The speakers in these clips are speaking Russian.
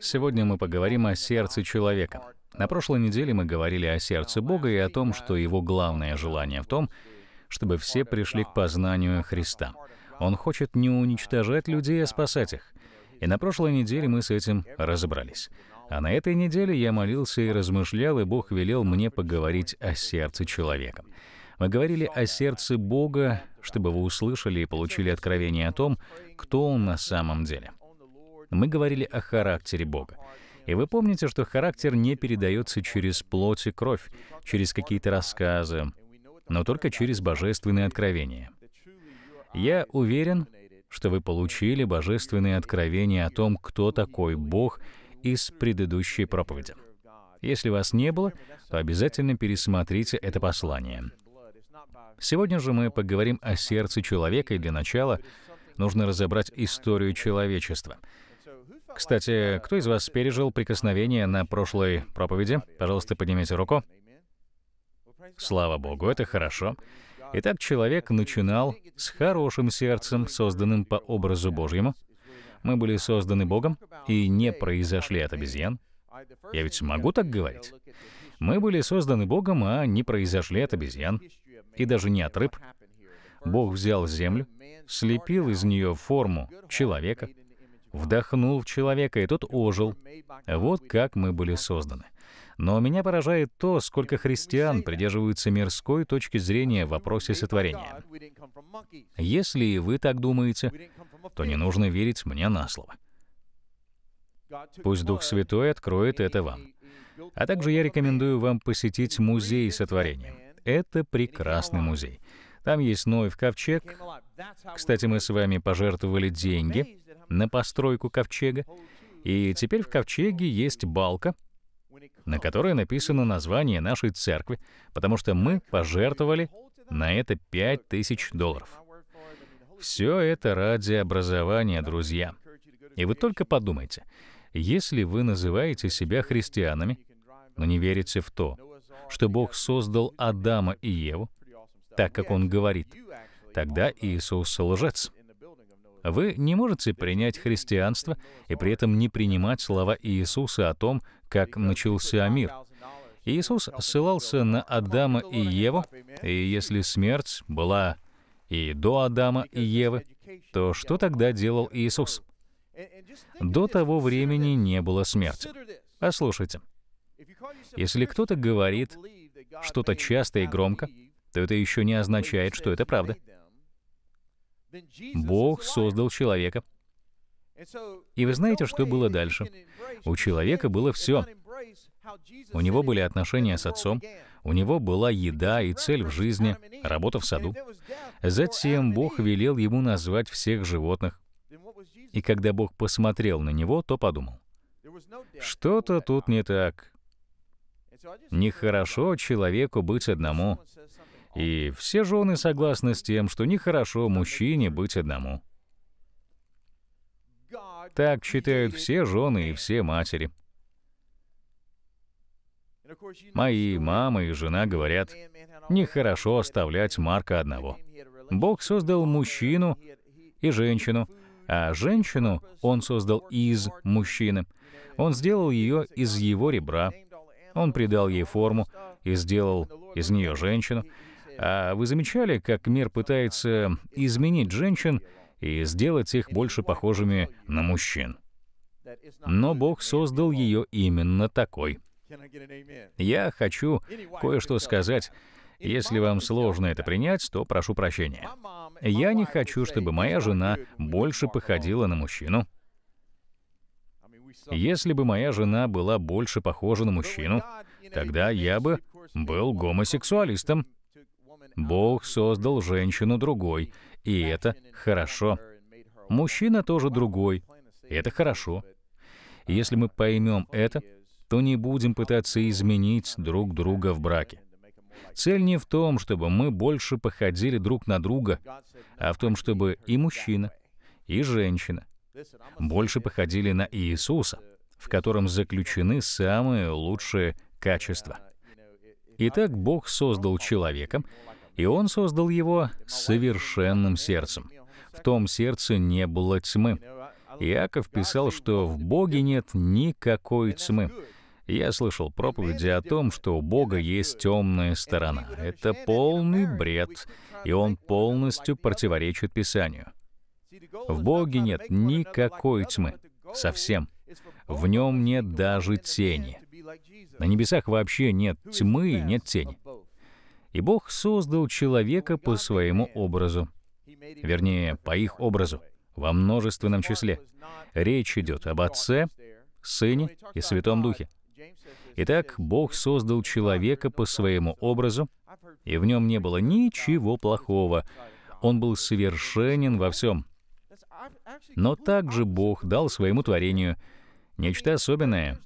Сегодня мы поговорим о сердце человека. На прошлой неделе мы говорили о сердце Бога и о том, что его главное желание в том, чтобы все пришли к познанию Христа. Он хочет не уничтожать людей, а спасать их. И на прошлой неделе мы с этим разобрались. А на этой неделе я молился и размышлял, и Бог велел мне поговорить о сердце человека. Мы говорили о сердце Бога, чтобы вы услышали и получили откровение о том, кто Он на самом деле мы говорили о характере Бога. И вы помните, что характер не передается через плоть и кровь, через какие-то рассказы, но только через божественные откровения. Я уверен, что вы получили божественные откровения о том, кто такой Бог из предыдущей проповеди. Если вас не было, то обязательно пересмотрите это послание. Сегодня же мы поговорим о сердце человека, и для начала нужно разобрать историю человечества — кстати, кто из вас пережил прикосновение на прошлой проповеди? Пожалуйста, поднимите руку. Слава Богу, это хорошо. Итак, человек начинал с хорошим сердцем, созданным по образу Божьему. Мы были созданы Богом и не произошли от обезьян. Я ведь могу так говорить? Мы были созданы Богом, а не произошли от обезьян. И даже не от рыб. Бог взял землю, слепил из нее форму человека, вдохнул в человека, и тот ожил. Вот как мы были созданы. Но меня поражает то, сколько христиан придерживаются мирской точки зрения в вопросе сотворения. Если и вы так думаете, то не нужно верить мне на слово. Пусть Дух Святой откроет это вам. А также я рекомендую вам посетить музей сотворения. Это прекрасный музей. Там есть Ноев ковчег. Кстати, мы с вами пожертвовали деньги на постройку ковчега, и теперь в ковчеге есть балка, на которой написано название нашей церкви, потому что мы пожертвовали на это 5000 долларов. Все это ради образования, друзья. И вы только подумайте, если вы называете себя христианами, но не верите в то, что Бог создал Адама и Еву, так как Он говорит, тогда Иисус — лжец. Вы не можете принять христианство и при этом не принимать слова Иисуса о том, как начался мир. Иисус ссылался на Адама и Еву, и если смерть была и до Адама и Евы, то что тогда делал Иисус? До того времени не было смерти. Послушайте, если кто-то говорит что-то часто и громко, то это еще не означает, что это правда. Бог создал человека. И вы знаете, что было дальше? У человека было все. У него были отношения с отцом, у него была еда и цель в жизни, работа в саду. Затем Бог велел ему назвать всех животных. И когда Бог посмотрел на него, то подумал, что-то тут не так. Нехорошо человеку быть одному. И все жены согласны с тем, что нехорошо мужчине быть одному. Так считают все жены и все матери. Мои мама и жена говорят, нехорошо оставлять Марка одного. Бог создал мужчину и женщину, а женщину Он создал из мужчины. Он сделал ее из его ребра. Он придал ей форму и сделал из нее женщину. А вы замечали, как мир пытается изменить женщин и сделать их больше похожими на мужчин? Но Бог создал ее именно такой. Я хочу кое-что сказать. Если вам сложно это принять, то прошу прощения. Я не хочу, чтобы моя жена больше походила на мужчину. Если бы моя жена была больше похожа на мужчину, тогда я бы был гомосексуалистом. Бог создал женщину другой, и это хорошо. Мужчина тоже другой, это хорошо. Если мы поймем это, то не будем пытаться изменить друг друга в браке. Цель не в том, чтобы мы больше походили друг на друга, а в том, чтобы и мужчина, и женщина больше походили на Иисуса, в котором заключены самые лучшие качества. Итак, Бог создал человека, и он создал его совершенным сердцем. В том сердце не было тьмы. Иаков писал, что в Боге нет никакой тьмы. Я слышал проповеди о том, что у Бога есть темная сторона. Это полный бред, и он полностью противоречит Писанию. В Боге нет никакой тьмы. Совсем. В нем нет даже тени. На небесах вообще нет тьмы и нет тени. И Бог создал человека по своему образу. Вернее, по их образу, во множественном числе. Речь идет об Отце, Сыне и Святом Духе. Итак, Бог создал человека по своему образу, и в нем не было ничего плохого. Он был совершенен во всем. Но также Бог дал своему творению нечто особенное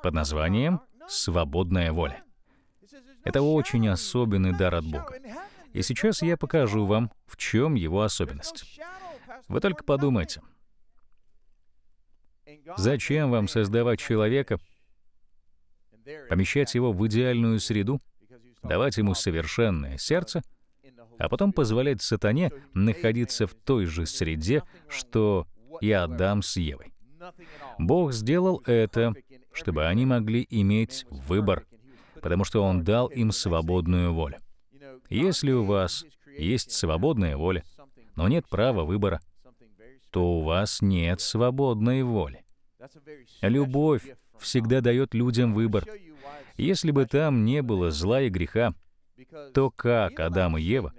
под названием «свободная воля». Это очень особенный дар от Бога. И сейчас я покажу вам, в чем его особенность. Вы только подумайте. Зачем вам создавать человека, помещать его в идеальную среду, давать ему совершенное сердце, а потом позволять сатане находиться в той же среде, что и Адам с Евой. Бог сделал это, чтобы они могли иметь выбор — потому что Он дал им свободную волю. Если у вас есть свободная воля, но нет права выбора, то у вас нет свободной воли. Любовь всегда дает людям выбор. Если бы там не было зла и греха, то как Адам и Ева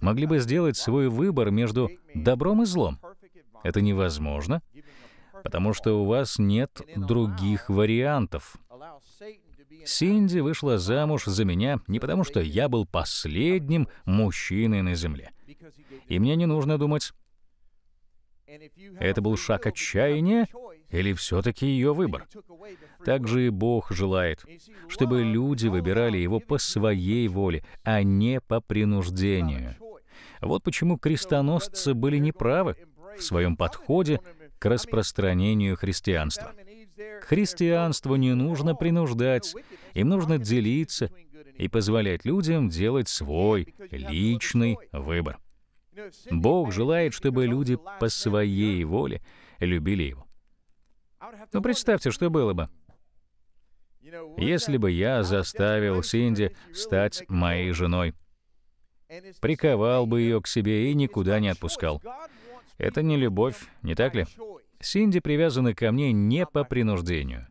могли бы сделать свой выбор между добром и злом? Это невозможно, потому что у вас нет других вариантов. Синди вышла замуж за меня не потому, что я был последним мужчиной на Земле. И мне не нужно думать, это был шаг отчаяния или все-таки ее выбор? Так же и Бог желает, чтобы люди выбирали его по своей воле, а не по принуждению. Вот почему крестоносцы были неправы в своем подходе к распространению христианства христианству не нужно принуждать, им нужно делиться и позволять людям делать свой личный выбор. Бог желает, чтобы люди по своей воле любили Его. Но ну, представьте, что было бы, если бы я заставил Синди стать моей женой. Приковал бы ее к себе и никуда не отпускал. Это не любовь, не так ли? Синди привязана ко мне не по принуждению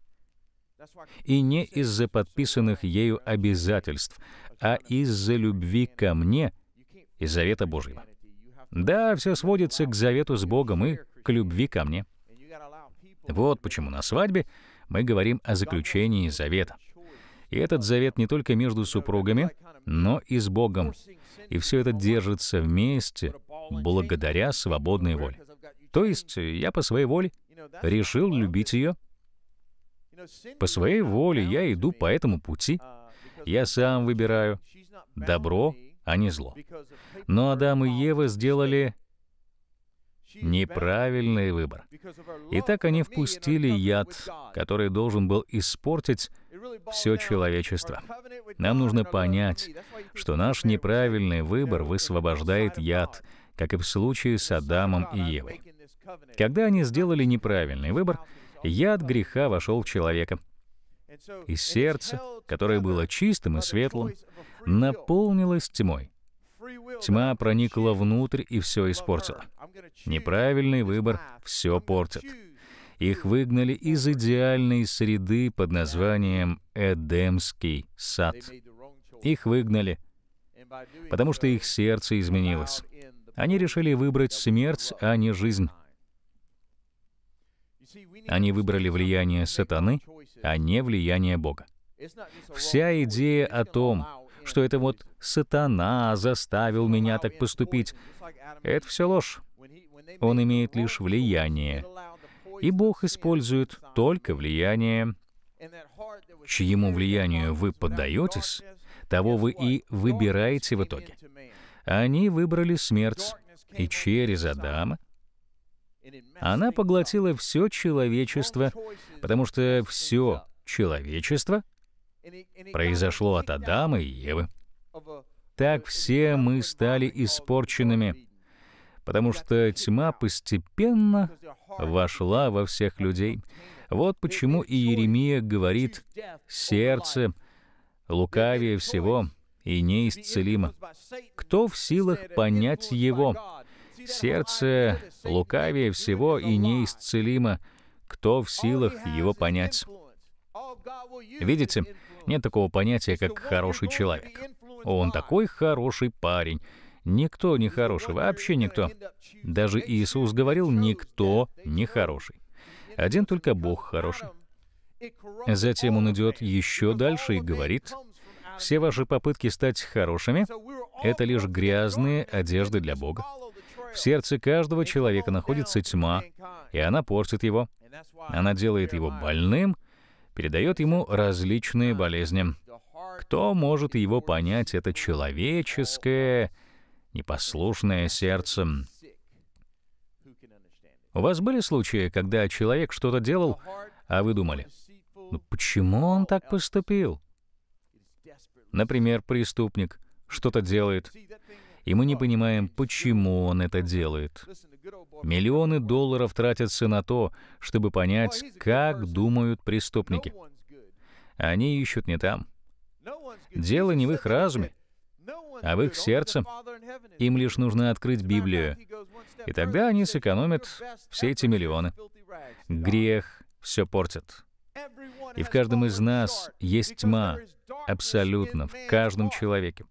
и не из-за подписанных ею обязательств, а из-за любви ко мне и завета Божьего. Да, все сводится к завету с Богом и к любви ко мне. Вот почему на свадьбе мы говорим о заключении завета. И этот завет не только между супругами, но и с Богом. И все это держится вместе благодаря свободной воле. То есть я по своей воле решил любить ее. По своей воле я иду по этому пути. Я сам выбираю добро, а не зло. Но Адам и Ева сделали неправильный выбор. И так они впустили яд, который должен был испортить все человечество. Нам нужно понять, что наш неправильный выбор высвобождает яд, как и в случае с Адамом и Евой. Когда они сделали неправильный выбор, яд греха вошел в человека. И сердце, которое было чистым и светлым, наполнилось тьмой. Тьма проникла внутрь и все испортила. Неправильный выбор все портит. Их выгнали из идеальной среды под названием Эдемский сад. Их выгнали, потому что их сердце изменилось. Они решили выбрать смерть, а не жизнь. Они выбрали влияние сатаны, а не влияние Бога. Вся идея о том, что это вот сатана заставил меня так поступить, это все ложь. Он имеет лишь влияние. И Бог использует только влияние. Чьему влиянию вы поддаетесь, того вы и выбираете в итоге. Они выбрали смерть, и через Адама она поглотила все человечество, потому что все человечество произошло от Адама и Евы. Так все мы стали испорченными, потому что тьма постепенно вошла во всех людей. Вот почему и Еремия говорит «сердце лукавее всего» и неисцелимо. Кто в силах понять его? Сердце лукавее всего и неисцелимо. Кто в силах его понять? Видите, нет такого понятия, как «хороший человек». Он такой хороший парень. Никто не хороший, вообще никто. Даже Иисус говорил, никто не хороший. Один только Бог хороший. Затем он идет еще дальше и говорит, все ваши попытки стать хорошими — это лишь грязные одежды для Бога. В сердце каждого человека находится тьма, и она портит его. Она делает его больным, передает ему различные болезни. Кто может его понять, это человеческое, непослушное сердце. У вас были случаи, когда человек что-то делал, а вы думали, ну почему он так поступил? Например, преступник что-то делает и мы не понимаем, почему он это делает. Миллионы долларов тратятся на то, чтобы понять, как думают преступники. Они ищут не там. Дело не в их разуме, а в их сердце. Им лишь нужно открыть Библию. И тогда они сэкономят все эти миллионы. Грех все портит. И в каждом из нас есть тьма, абсолютно, в каждом человеке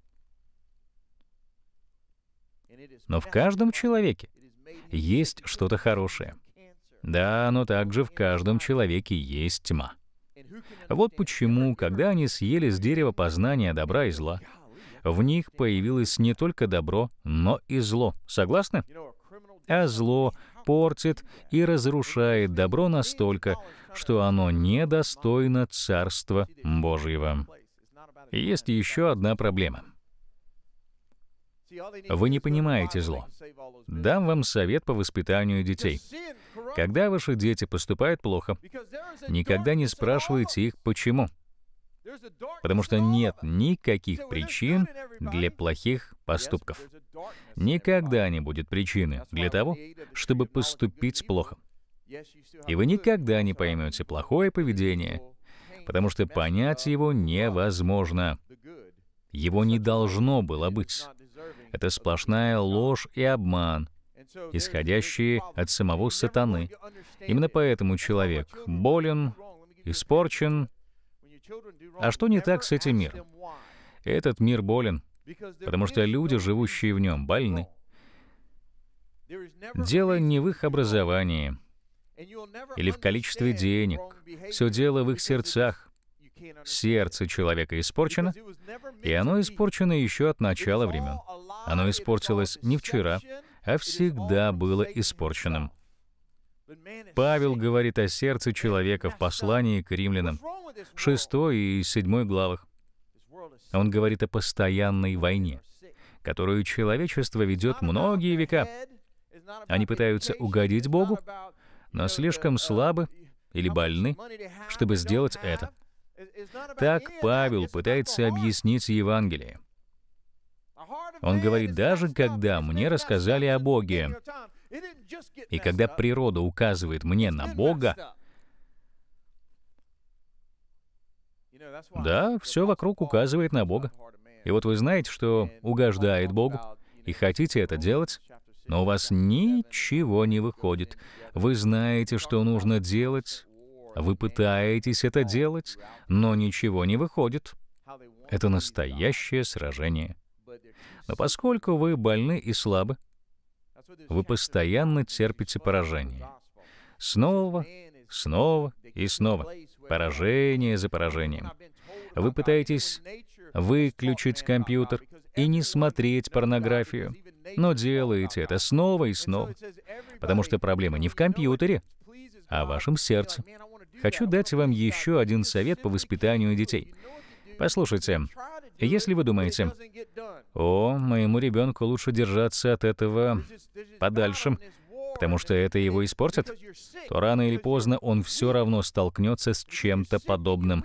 но в каждом человеке есть что-то хорошее. Да, но также в каждом человеке есть тьма. Вот почему, когда они съели с дерева познания добра и зла, в них появилось не только добро, но и зло. Согласны? А зло портит и разрушает добро настолько, что оно недостойно Царства Божьего. есть еще одна проблема — вы не понимаете зло. Дам вам совет по воспитанию детей. Когда ваши дети поступают плохо, никогда не спрашивайте их «почему?». Потому что нет никаких причин для плохих поступков. Никогда не будет причины для того, чтобы поступить плохо. И вы никогда не поймете плохое поведение, потому что понять его невозможно. Его не должно было быть. Это сплошная ложь и обман, исходящие от самого сатаны. Именно поэтому человек болен, испорчен. А что не так с этим миром? Этот мир болен, потому что люди, живущие в нем, больны. Дело не в их образовании или в количестве денег. Все дело в их сердцах. Сердце человека испорчено, и оно испорчено еще от начала времен. Оно испортилось не вчера, а всегда было испорченным. Павел говорит о сердце человека в послании к римлянам, 6 и 7 главах. Он говорит о постоянной войне, которую человечество ведет многие века. Они пытаются угодить Богу, но слишком слабы или больны, чтобы сделать это. Так Павел пытается объяснить Евангелие. Он говорит, даже когда мне рассказали о Боге, и когда природа указывает мне на Бога, да, все вокруг указывает на Бога. И вот вы знаете, что угождает Богу, и хотите это делать, но у вас ничего не выходит. Вы знаете, что нужно делать, вы пытаетесь это делать, но ничего не выходит. Это настоящее сражение но поскольку вы больны и слабы, вы постоянно терпите поражение. Снова, снова и снова. Поражение за поражением. Вы пытаетесь выключить компьютер и не смотреть порнографию, но делаете это снова и снова, потому что проблема не в компьютере, а в вашем сердце. Хочу дать вам еще один совет по воспитанию детей. Послушайте, если вы думаете, «О, моему ребенку лучше держаться от этого подальше, потому что это его испортит», то рано или поздно он все равно столкнется с чем-то подобным.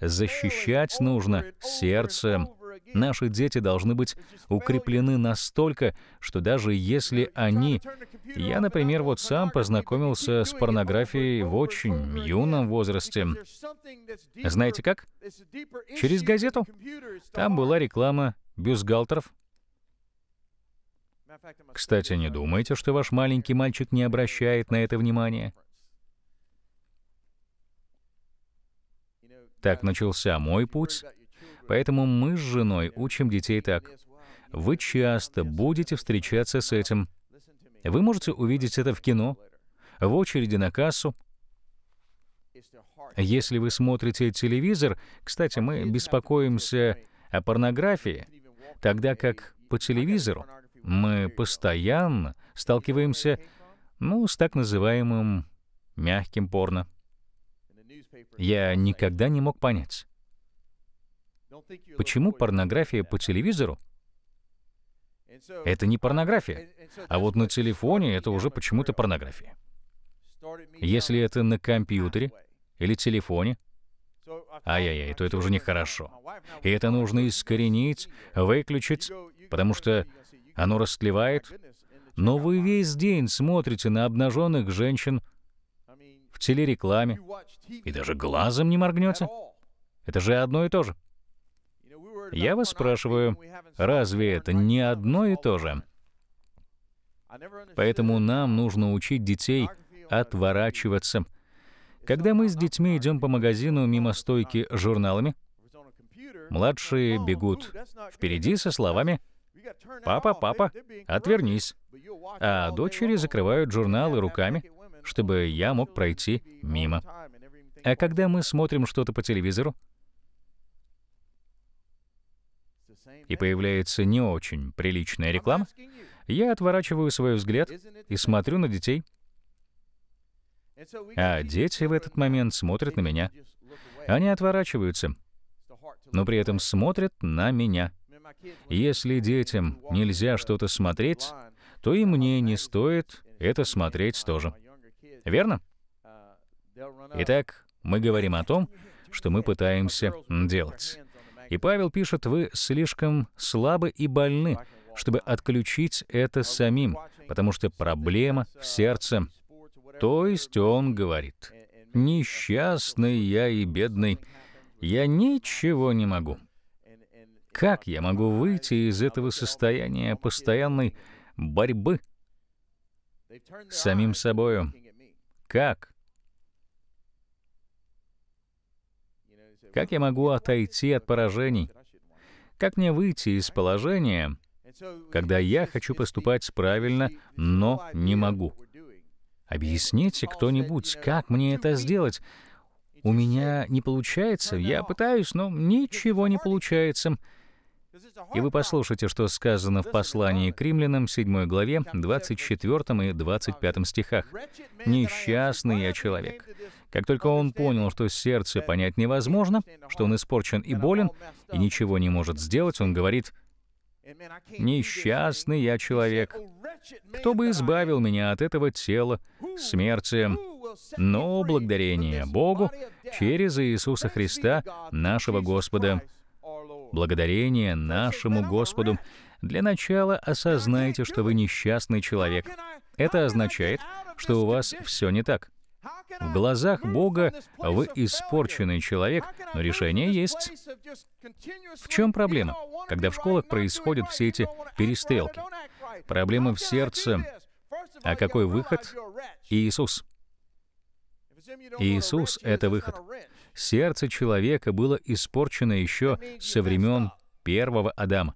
Защищать нужно сердце, Наши дети должны быть укреплены настолько, что даже если они... Я, например, вот сам познакомился с порнографией в очень юном возрасте. Знаете как? Через газету. Там была реклама бюстгальтеров. Кстати, не думайте, что ваш маленький мальчик не обращает на это внимания. Так начался мой путь, Поэтому мы с женой учим детей так. Вы часто будете встречаться с этим. Вы можете увидеть это в кино, в очереди на кассу. Если вы смотрите телевизор, кстати, мы беспокоимся о порнографии, тогда как по телевизору мы постоянно сталкиваемся ну, с так называемым мягким порно. Я никогда не мог понять, Почему порнография по телевизору? Это не порнография. А вот на телефоне это уже почему-то порнография. Если это на компьютере или телефоне, ай-яй-яй, то это уже нехорошо. И это нужно искоренить, выключить, потому что оно расклевает. Но вы весь день смотрите на обнаженных женщин в телерекламе и даже глазом не моргнете. Это же одно и то же. Я вас спрашиваю, разве это не одно и то же? Поэтому нам нужно учить детей отворачиваться. Когда мы с детьми идем по магазину мимо стойки с журналами, младшие бегут впереди со словами «Папа, папа, отвернись», а дочери закрывают журналы руками, чтобы я мог пройти мимо. А когда мы смотрим что-то по телевизору, и появляется не очень приличная реклама, я отворачиваю свой взгляд и смотрю на детей. А дети в этот момент смотрят на меня. Они отворачиваются, но при этом смотрят на меня. Если детям нельзя что-то смотреть, то и мне не стоит это смотреть тоже. Верно? Итак, мы говорим о том, что мы пытаемся делать. И Павел пишет, вы слишком слабы и больны, чтобы отключить это самим, потому что проблема в сердце. То есть он говорит, «Несчастный я и бедный, я ничего не могу». Как я могу выйти из этого состояния постоянной борьбы с самим собою? Как? Как я могу отойти от поражений? Как мне выйти из положения, когда я хочу поступать правильно, но не могу? Объясните кто-нибудь, как мне это сделать? У меня не получается, я пытаюсь, но ничего не получается. И вы послушайте, что сказано в послании к римлянам 7 главе 24 и 25 стихах. «Несчастный я человек». Как только он понял, что сердце понять невозможно, что он испорчен и болен, и ничего не может сделать, он говорит, «Несчастный я человек. Кто бы избавил меня от этого тела, смерти, но благодарение Богу через Иисуса Христа, нашего Господа, благодарение нашему Господу, для начала осознайте, что вы несчастный человек. Это означает, что у вас все не так. В глазах Бога вы испорченный человек, но решение есть. В чем проблема, когда в школах происходят все эти перестрелки? Проблема в сердце. А какой выход? Иисус. Иисус — это выход сердце человека было испорчено еще со времен первого Адама.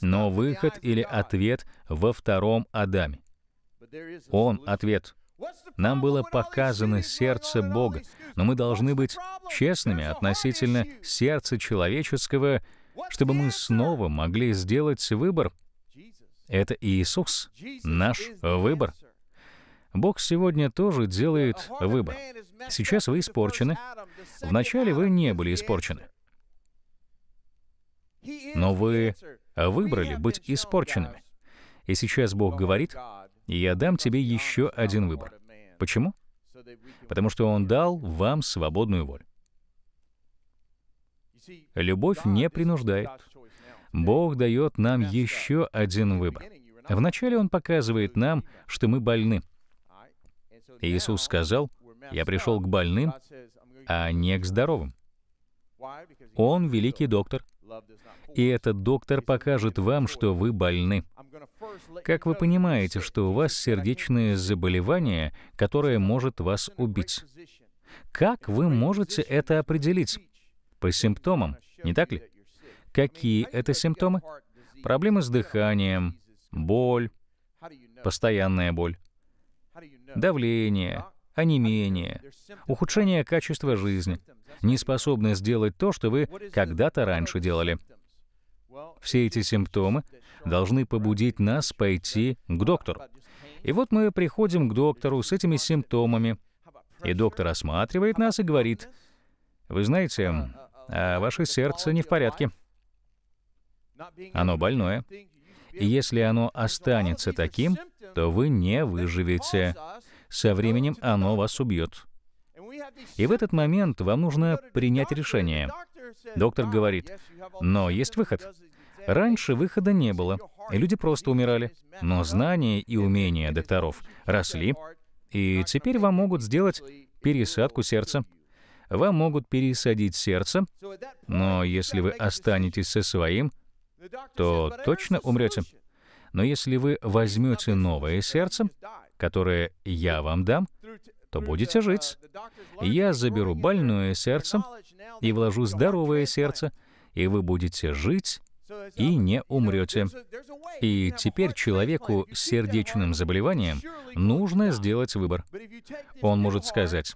Но выход или ответ во втором Адаме. Он — ответ. Нам было показано сердце Бога, но мы должны быть честными относительно сердца человеческого, чтобы мы снова могли сделать выбор. Это Иисус, наш выбор. Бог сегодня тоже делает выбор. Сейчас вы испорчены. Вначале вы не были испорчены. Но вы выбрали быть испорченными. И сейчас Бог говорит, «Я дам тебе еще один выбор». Почему? Потому что Он дал вам свободную волю. Любовь не принуждает. Бог дает нам еще один выбор. Вначале Он показывает нам, что мы больны — Иисус сказал, «Я пришел к больным, а не к здоровым». Он великий доктор, и этот доктор покажет вам, что вы больны. Как вы понимаете, что у вас сердечное заболевание, которое может вас убить? Как вы можете это определить? По симптомам, не так ли? Какие это симптомы? Проблемы с дыханием, боль, постоянная боль, давление, онемение, ухудшение качества жизни, неспособность сделать то, что вы когда-то раньше делали. Все эти симптомы должны побудить нас пойти к доктору. И вот мы приходим к доктору с этими симптомами, и доктор осматривает нас и говорит, «Вы знаете, uh, uh, uh, а ваше сердце не в порядке. Оно больное если оно останется таким, то вы не выживете. Со временем оно вас убьет. И в этот момент вам нужно принять решение. Доктор говорит, но есть выход. Раньше выхода не было, и люди просто умирали. Но знания и умения докторов росли, и теперь вам могут сделать пересадку сердца. Вам могут пересадить сердце, но если вы останетесь со своим, то точно умрете. Но если вы возьмете новое сердце, которое я вам дам, то будете жить. Я заберу больное сердце и вложу здоровое сердце, и вы будете жить и не умрете. И теперь человеку с сердечным заболеванием нужно сделать выбор. Он может сказать,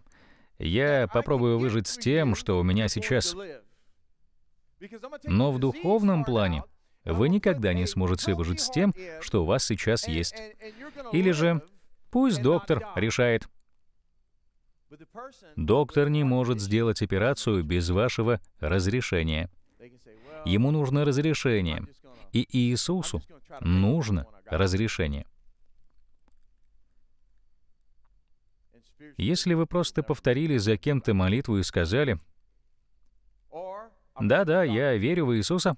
«Я попробую выжить с тем, что у меня сейчас, но в духовном плане вы никогда не сможете выжить с тем, что у вас сейчас есть. Или же пусть доктор решает. Доктор не может сделать операцию без вашего разрешения. Ему нужно разрешение. И Иисусу нужно разрешение. Если вы просто повторили за кем-то молитву и сказали, да-да, я верю в Иисуса,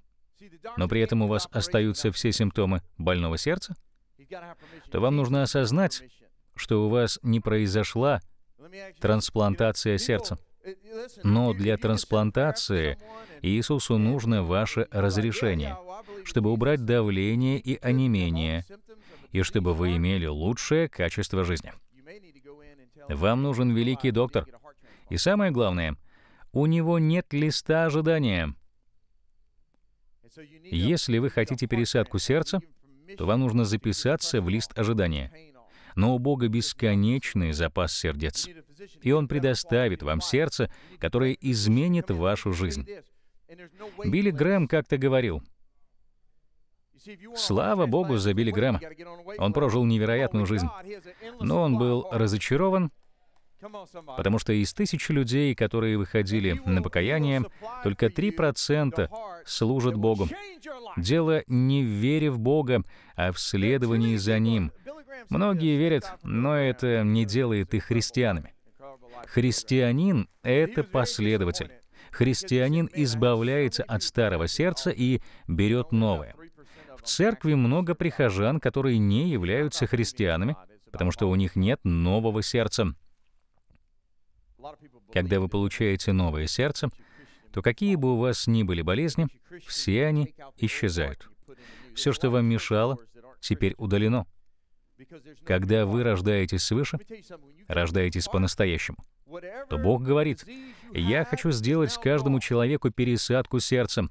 но при этом у вас остаются все симптомы больного сердца, то вам нужно осознать, что у вас не произошла трансплантация сердца. Но для трансплантации Иисусу нужно ваше разрешение, чтобы убрать давление и онемение, и чтобы вы имели лучшее качество жизни. Вам нужен великий доктор. И самое главное — у него нет листа ожидания. Если вы хотите пересадку сердца, то вам нужно записаться в лист ожидания. Но у Бога бесконечный запас сердец, и Он предоставит вам сердце, которое изменит вашу жизнь. Билли Грэм как-то говорил, Слава Богу за Билли Грэма. Он прожил невероятную жизнь. Но он был разочарован, Потому что из тысячи людей, которые выходили на покаяние, только 3% служат Богу. Дело не в вере в Бога, а в следовании за Ним. Многие верят, но это не делает их христианами. Христианин — это последователь. Христианин избавляется от старого сердца и берет новое. В церкви много прихожан, которые не являются христианами, потому что у них нет нового сердца. Когда вы получаете новое сердце, то какие бы у вас ни были болезни, все они исчезают. Все, что вам мешало, теперь удалено. Когда вы рождаетесь свыше, рождаетесь по-настоящему, то Бог говорит, «Я хочу сделать каждому человеку пересадку сердца,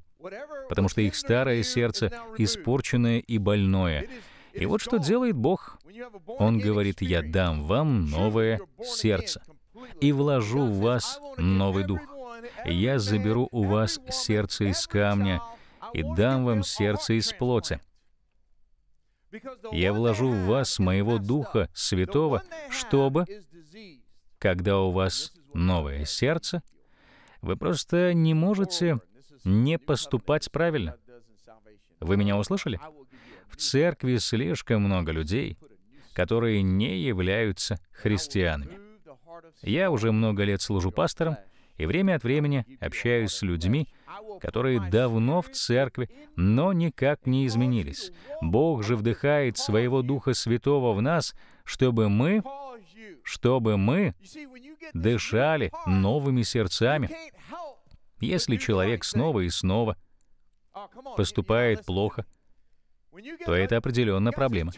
потому что их старое сердце испорченное и больное». И вот что делает Бог. Он говорит, «Я дам вам новое сердце» и вложу в вас новый дух. Я заберу у вас сердце из камня и дам вам сердце из плоти. Я вложу в вас моего Духа Святого, чтобы, когда у вас новое сердце, вы просто не можете не поступать правильно. Вы меня услышали? В церкви слишком много людей, которые не являются христианами. Я уже много лет служу пастором, и время от времени общаюсь с людьми, которые давно в церкви, но никак не изменились. Бог же вдыхает своего Духа Святого в нас, чтобы мы, чтобы мы дышали новыми сердцами. Если человек снова и снова поступает плохо, то это определенно проблема.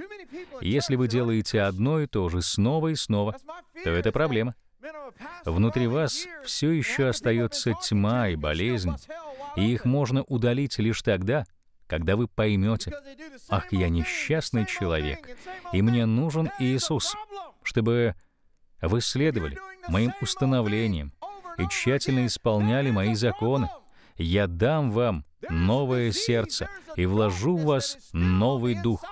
Если вы делаете одно и то же снова и снова, то это проблема. Внутри вас все еще остается тьма и болезнь, и их можно удалить лишь тогда, когда вы поймете, «Ах, я несчастный человек, и мне нужен Иисус», чтобы вы следовали моим установлениям и тщательно исполняли мои законы, я дам вам новое сердце и вложу в вас новый дух».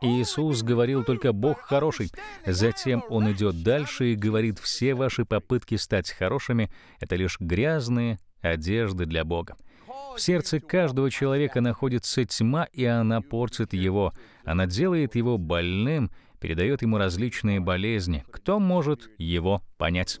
Иисус говорил только «Бог хороший». Затем он идет дальше и говорит «Все ваши попытки стать хорошими — это лишь грязные одежды для Бога». В сердце каждого человека находится тьма, и она портит его. Она делает его больным, передает ему различные болезни. Кто может его понять?